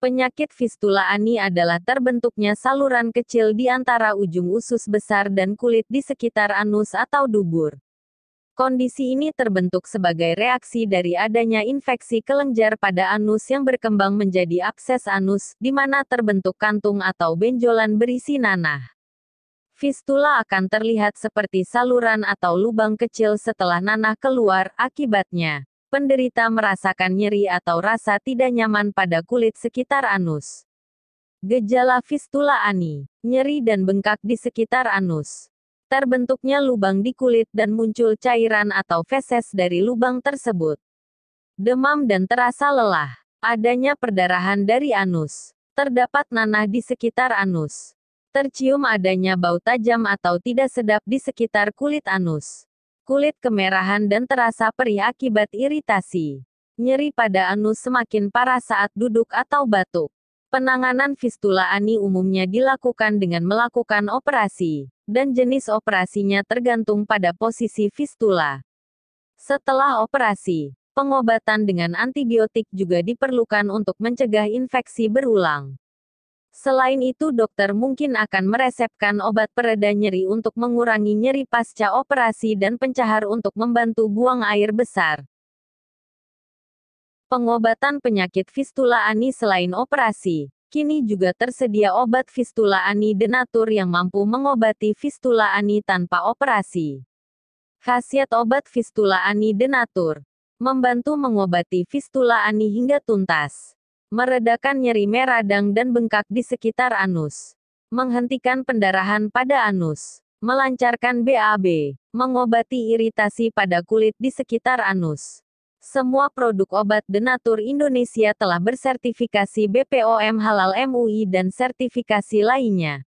Penyakit fistula ani adalah terbentuknya saluran kecil di antara ujung usus besar dan kulit di sekitar anus atau dubur. Kondisi ini terbentuk sebagai reaksi dari adanya infeksi kelenjar pada anus yang berkembang menjadi abses anus, di mana terbentuk kantung atau benjolan berisi nanah. Fistula akan terlihat seperti saluran atau lubang kecil setelah nanah keluar, akibatnya penderita merasakan nyeri atau rasa tidak nyaman pada kulit sekitar anus. Gejala fistula ani, nyeri dan bengkak di sekitar anus. Terbentuknya lubang di kulit dan muncul cairan atau feses dari lubang tersebut. Demam dan terasa lelah. Adanya perdarahan dari anus. Terdapat nanah di sekitar anus. Tercium adanya bau tajam atau tidak sedap di sekitar kulit anus kulit kemerahan dan terasa perih akibat iritasi. Nyeri pada anus semakin parah saat duduk atau batuk. Penanganan fistula ani umumnya dilakukan dengan melakukan operasi, dan jenis operasinya tergantung pada posisi fistula. Setelah operasi, pengobatan dengan antibiotik juga diperlukan untuk mencegah infeksi berulang. Selain itu dokter mungkin akan meresepkan obat pereda nyeri untuk mengurangi nyeri pasca operasi dan pencahar untuk membantu buang air besar. Pengobatan penyakit fistula ani selain operasi, kini juga tersedia obat fistula ani denatur yang mampu mengobati fistula ani tanpa operasi. Khasiat obat fistula ani denatur membantu mengobati fistula ani hingga tuntas meredakan nyeri meradang dan bengkak di sekitar anus, menghentikan pendarahan pada anus, melancarkan BAB, mengobati iritasi pada kulit di sekitar anus. Semua produk obat denatur Indonesia telah bersertifikasi BPOM halal MUI dan sertifikasi lainnya.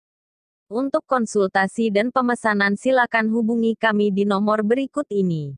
Untuk konsultasi dan pemesanan silakan hubungi kami di nomor berikut ini.